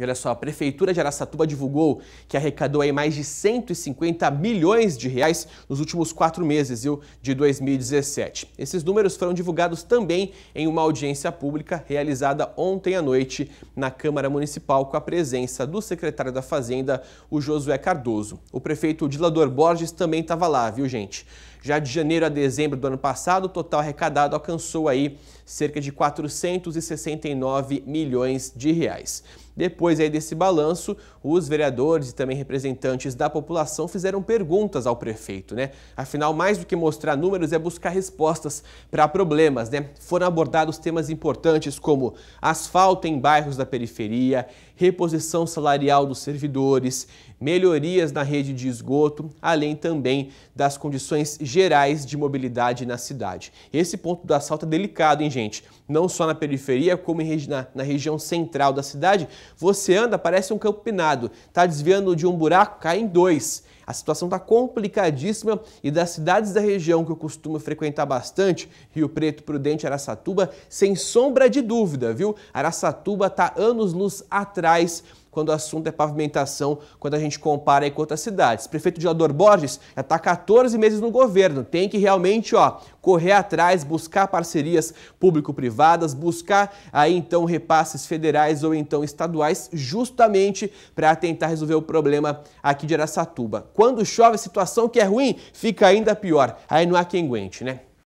E olha só, a Prefeitura de Araçatuba divulgou que arrecadou aí mais de 150 milhões de reais nos últimos quatro meses viu, de 2017. Esses números foram divulgados também em uma audiência pública realizada ontem à noite na Câmara Municipal com a presença do secretário da Fazenda, o Josué Cardoso. O prefeito Dilador Borges também estava lá, viu gente? Já de janeiro a dezembro do ano passado, o total arrecadado alcançou aí cerca de 469 milhões de reais. Depois aí desse balanço, os vereadores e também representantes da população fizeram perguntas ao prefeito, né? Afinal, mais do que mostrar números é buscar respostas para problemas, né? Foram abordados temas importantes como asfalto em bairros da periferia, reposição salarial dos servidores, melhorias na rede de esgoto, além também das condições gerais de mobilidade na cidade. Esse ponto do assalto é delicado, hein, gente? Não só na periferia, como regi na, na, região central da cidade. Você anda, parece um campo pinado. Tá desviando de um buraco, cai em dois. A situação está complicadíssima e das cidades da região que eu costumo frequentar bastante, Rio Preto, Prudente, Araçatuba, sem sombra de dúvida, viu? Araçatuba tá anos-luz atrás quando o assunto é pavimentação, quando a gente compara com outras cidades. prefeito prefeito Diodor Borges já está 14 meses no governo, tem que realmente ó, correr atrás, buscar parcerias público-privadas, buscar aí então repasses federais ou então estaduais, justamente para tentar resolver o problema aqui de Aracatuba. Quando chove, a situação que é ruim fica ainda pior. Aí não há quem aguente, né?